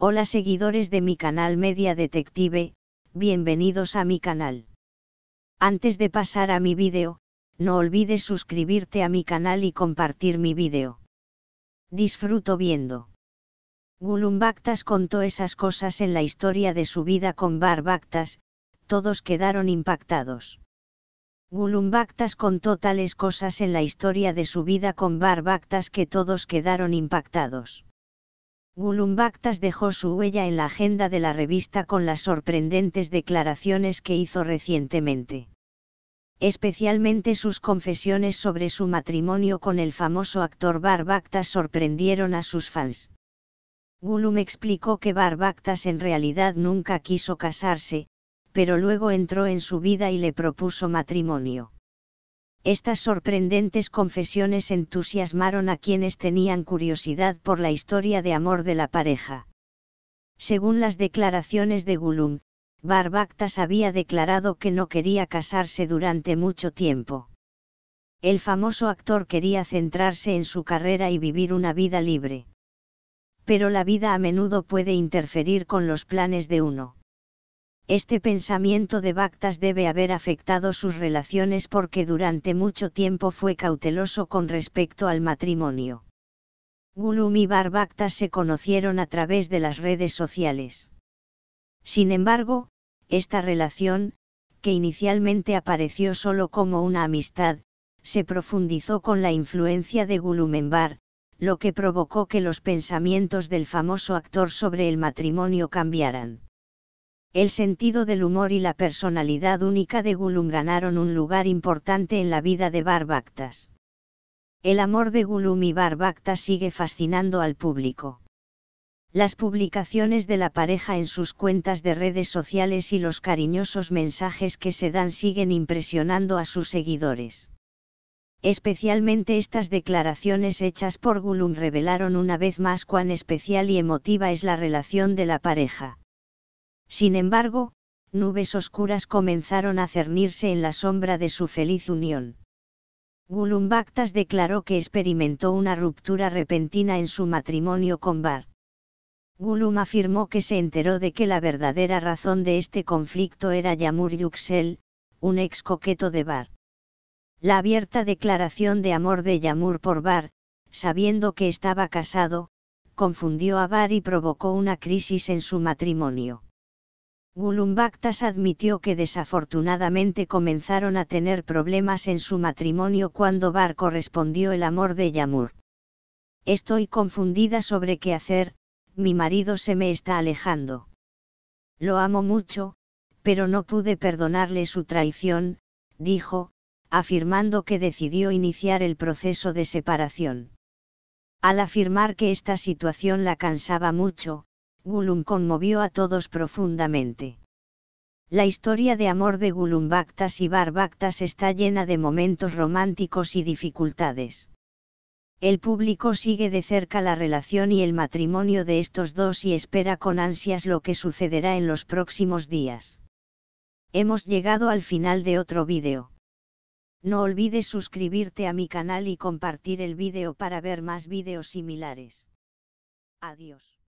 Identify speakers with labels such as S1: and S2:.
S1: Hola seguidores de mi canal Media Detective, bienvenidos a mi canal. Antes de pasar a mi vídeo, no olvides suscribirte a mi canal y compartir mi vídeo. Disfruto viendo. Gulumbactas contó esas cosas en la historia de su vida con Barbactas, todos quedaron impactados. Gulumbactas contó tales cosas en la historia de su vida con Barbactas que todos quedaron impactados. Bactas dejó su huella en la agenda de la revista con las sorprendentes declaraciones que hizo recientemente. Especialmente sus confesiones sobre su matrimonio con el famoso actor Barbactas sorprendieron a sus fans. Gulum explicó que Barbactas en realidad nunca quiso casarse, pero luego entró en su vida y le propuso matrimonio. Estas sorprendentes confesiones entusiasmaron a quienes tenían curiosidad por la historia de amor de la pareja. Según las declaraciones de Gulum, Barbactas había declarado que no quería casarse durante mucho tiempo. El famoso actor quería centrarse en su carrera y vivir una vida libre. Pero la vida a menudo puede interferir con los planes de uno. Este pensamiento de Bactas debe haber afectado sus relaciones porque durante mucho tiempo fue cauteloso con respecto al matrimonio. Gulum y Bactas se conocieron a través de las redes sociales. Sin embargo, esta relación, que inicialmente apareció solo como una amistad, se profundizó con la influencia de Gulumembar, lo que provocó que los pensamientos del famoso actor sobre el matrimonio cambiaran el sentido del humor y la personalidad única de Gulum ganaron un lugar importante en la vida de Barbactas. El amor de Gulum y Barbactas sigue fascinando al público. Las publicaciones de la pareja en sus cuentas de redes sociales y los cariñosos mensajes que se dan siguen impresionando a sus seguidores. Especialmente estas declaraciones hechas por Gulum revelaron una vez más cuán especial y emotiva es la relación de la pareja. Sin embargo, nubes oscuras comenzaron a cernirse en la sombra de su feliz unión. Gulumbactas declaró que experimentó una ruptura repentina en su matrimonio con Bar. Gulum afirmó que se enteró de que la verdadera razón de este conflicto era Yamur Yuxel, un ex coqueto de Bar. La abierta declaración de amor de Yamur por Bar, sabiendo que estaba casado, confundió a Bar y provocó una crisis en su matrimonio. Gulumbaktas admitió que desafortunadamente comenzaron a tener problemas en su matrimonio cuando Bar correspondió el amor de Yamur. Estoy confundida sobre qué hacer, mi marido se me está alejando. Lo amo mucho, pero no pude perdonarle su traición, dijo, afirmando que decidió iniciar el proceso de separación. Al afirmar que esta situación la cansaba mucho, Gulum conmovió a todos profundamente. La historia de amor de Gulumbactas y Barbactas está llena de momentos románticos y dificultades. El público sigue de cerca la relación y el matrimonio de estos dos y espera con ansias lo que sucederá en los próximos días. Hemos llegado al final de otro vídeo. No olvides suscribirte a mi canal y compartir el vídeo para ver más vídeos similares. Adiós.